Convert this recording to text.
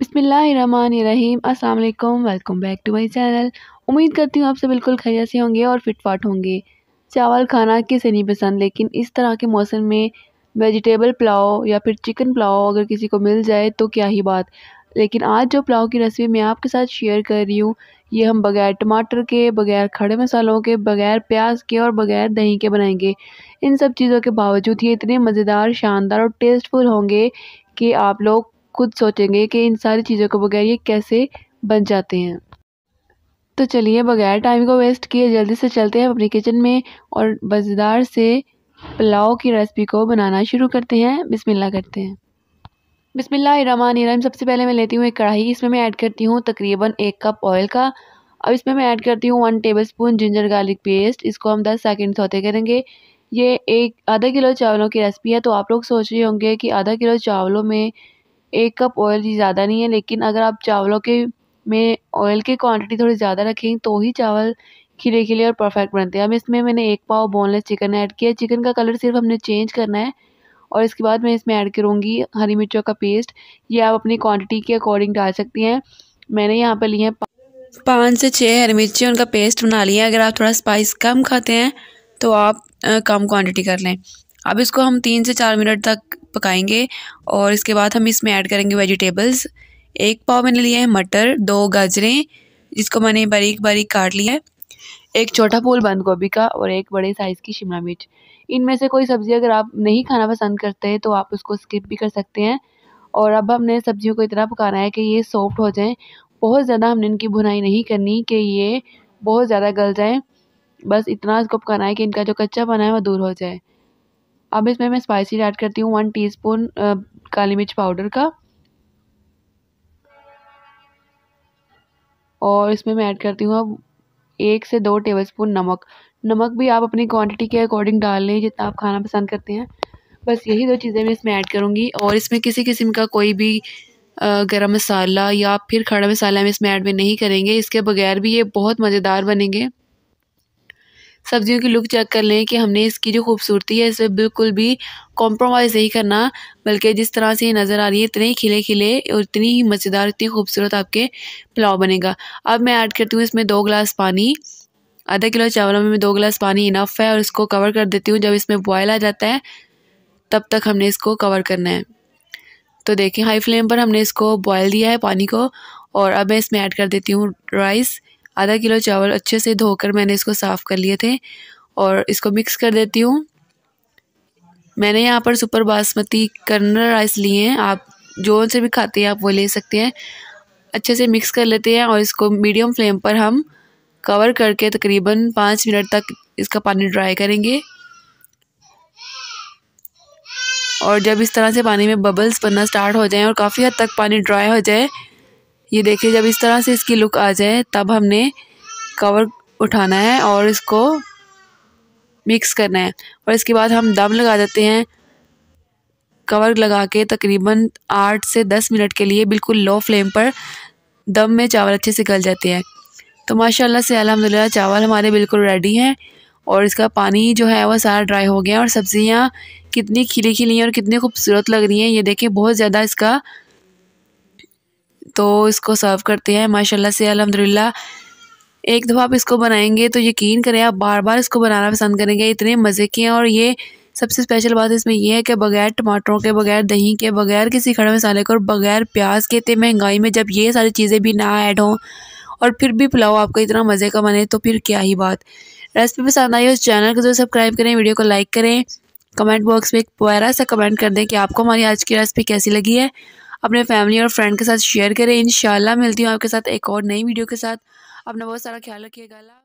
बिसमीम् अल्लाम welcome back to my channel उम्मीद करती हूँ आप सब बिल्कुल खैरियत से होंगे और फिटफाट होंगे चावल खाना किसे नहीं पसंद लेकिन इस तरह के मौसम में वेजिटेबल पुलाव या फिर चिकन पुलाव अगर किसी को मिल जाए तो क्या ही बात लेकिन आज जो पुलाव की रेसिपी मैं आपके साथ शेयर कर रही हूँ ये हम बगैर टमाटर के बगैर खड़े मसालों के बगैर प्याज के और बगैर दही के बनाएंगे इन सब चीज़ों के बावजूद ये इतने मज़ेदार शानदार और टेस्टफुल होंगे कि आप लोग खुद सोचेंगे कि इन सारी चीज़ों के बगैर ये कैसे बन जाते हैं तो चलिए बगैर टाइम को वेस्ट किए जल्दी से चलते हैं अपने किचन में और मज़ेदार से पुलाव की रेसिपी को बनाना शुरू करते हैं बिस्मिल्लाह करते हैं बिस्मिल्लाम सबसे पहले मैं लेती हूँ एक कढ़ाई इसमें मैं ऐड करती हूँ तकरीबन एक कप ऑयल का अब इसमें मैं ऐड करती हूँ one tablespoon ginger garlic paste इसको हम दस सेकेंड सौते करेंगे ये एक आधा किलो चावलों की रेसिपी है तो आप लोग सोच रहे होंगे कि आधा किलो चावलों में एक कप ऑयल ही ज़्यादा नहीं है लेकिन अगर आप चावलों के में ऑयल की क्वांटिटी थोड़ी ज़्यादा रखेंगे तो ही चावल खिले खिले और परफेक्ट बनते हैं अब इसमें मैंने एक पाव बोनलेस चिकन ऐड किया चिकन का कलर सिर्फ हमने चेंज करना है और इसके बाद मैं इसमें ऐड करूँगी हरी मिर्चों का पेस्ट ये आप अपनी क्वांटिटी के अकॉर्डिंग डाल सकती हैं मैंने यहाँ पर लिए हैं पाँच से छः हरी मिर्ची उनका पेस्ट बना लिया अगर आप थोड़ा स्पाइस कम खाते हैं तो आप आ, कम क्वांटिटी कर लें अब इसको हम तीन से चार मिनट तक पकाएंगे और इसके बाद हम इसमें ऐड करेंगे वेजिटेबल्स एक पाव मैंने लिया है मटर दो गाजरें जिसको मैंने बारीक बारीक काट लिया है एक छोटा फूल बंद गोभी का और एक बड़े साइज़ की शिमला मिर्च इनमें से कोई सब्ज़ी अगर आप नहीं खाना पसंद करते हैं तो आप उसको स्किप भी कर सकते हैं और अब हमने सब्जियों को इतना पकाना है कि ये सॉफ्ट हो जाएं बहुत ज़्यादा हमने इनकी भुनाई नहीं करनी कि ये बहुत ज़्यादा गल जाएं बस इतना इसको पकाना है कि इनका जो कच्चा बना है वो दूर हो जाए अब इसमें मैं स्पाइसी ऐड करती हूँ वन टीस्पून काली मिर्च पाउडर का और इसमें मैं ऐड करती हूँ अब एक से दो टेबलस्पून नमक नमक भी आप अपनी क्वांटिटी के अकॉर्डिंग डाल लें जितना आप खाना पसंद करते हैं बस यही दो चीज़ें मैं इसमें ऐड करूँगी और इसमें किसी किस्म का कोई भी गरम मसाला या फिर खड़ा मसाला हम इसमें ऐड में नहीं करेंगे इसके बगैर भी ये बहुत मज़ेदार बनेंगे सब्जियों की लुक चेक कर लें कि हमने इसकी जो खूबसूरती है इसमें बिल्कुल भी कॉम्प्रोमाइज़ नहीं करना बल्कि जिस तरह से ये नज़र आ रही है इतने ही खिले खिले और इतनी ही मज़ेदार इतनी खूबसूरत आपके पुलाव बनेगा अब मैं ऐड करती हूँ इसमें दो गिलास पानी आधा किलो चावलों में दो गिलास पानी इनफ है और इसको कवर कर देती हूँ जब इसमें बॉयल आ जाता है तब तक हमने इसको कवर करना है तो देखें हाई फ्लेम पर हमने इसको बॉयल दिया है पानी को और अब मैं इसमें ऐड कर देती हूँ राइस आधा किलो चावल अच्छे से धोकर मैंने इसको साफ़ कर लिए थे और इसको मिक्स कर देती हूँ मैंने यहाँ पर सुपर बासमती कर्नर राइस लिए हैं आप जो से भी खाते हैं आप वो ले सकते हैं अच्छे से मिक्स कर लेते हैं और इसको मीडियम फ्लेम पर हम कवर करके तकरीबन पाँच मिनट तक इसका पानी ड्राई करेंगे और जब इस तरह से पानी में बबल्स बनना स्टार्ट हो जाएं और काफ़ी हद तक पानी ड्राई हो जाए ये देखिए जब इस तरह से इसकी लुक आ जाए तब हमने कवर उठाना है और इसको मिक्स करना है और इसके बाद हम दम लगा देते हैं कवर लगा के तकरीबन आठ से दस मिनट के लिए बिल्कुल लो फ्लेम पर दम में चावल अच्छे से गल जाते हैं तो माशाल्लाह से अलहमदिल्ला चावल हमारे बिल्कुल रेडी हैं और इसका पानी जो है वह सारा ड्राई हो गया और सब्ज़ियाँ कितनी खिली खिली हैं और कितनी खूबसूरत लग रही हैं ये देखें बहुत ज़्यादा इसका तो इसको सर्व करते हैं माशाल्लाह से अलहमदिल्ला एक दफ़ा आप इसको बनाएंगे तो यकीन करें आप बार बार इसको बनाना पसंद करेंगे इतने मज़े के हैं और ये सबसे स्पेशल बात इसमें ये है कि बगैर टमाटरों के बगैर दही के बगैर किसी खड़े मसाले के और बगैर प्याज के इतने महंगाई में जब ये सारी चीज़ें भी ना ऐड हों और फिर भी पुलाव आपका इतना मज़े का बने तो फिर क्या ही बात रेसिपी पसंद आई उस चैनल को जो तो सब्सक्राइब करें वीडियो को लाइक करें कमेंट बॉक्स में एक प्यारा सा कमेंट कर दें कि आपको हमारी आज की रेसिपी कैसी लगी है अपने फैमिली और फ्रेंड के साथ शेयर करें इन मिलती हूँ आपके साथ एक और नई वीडियो के साथ अपना बहुत सारा ख्याल रखिएगा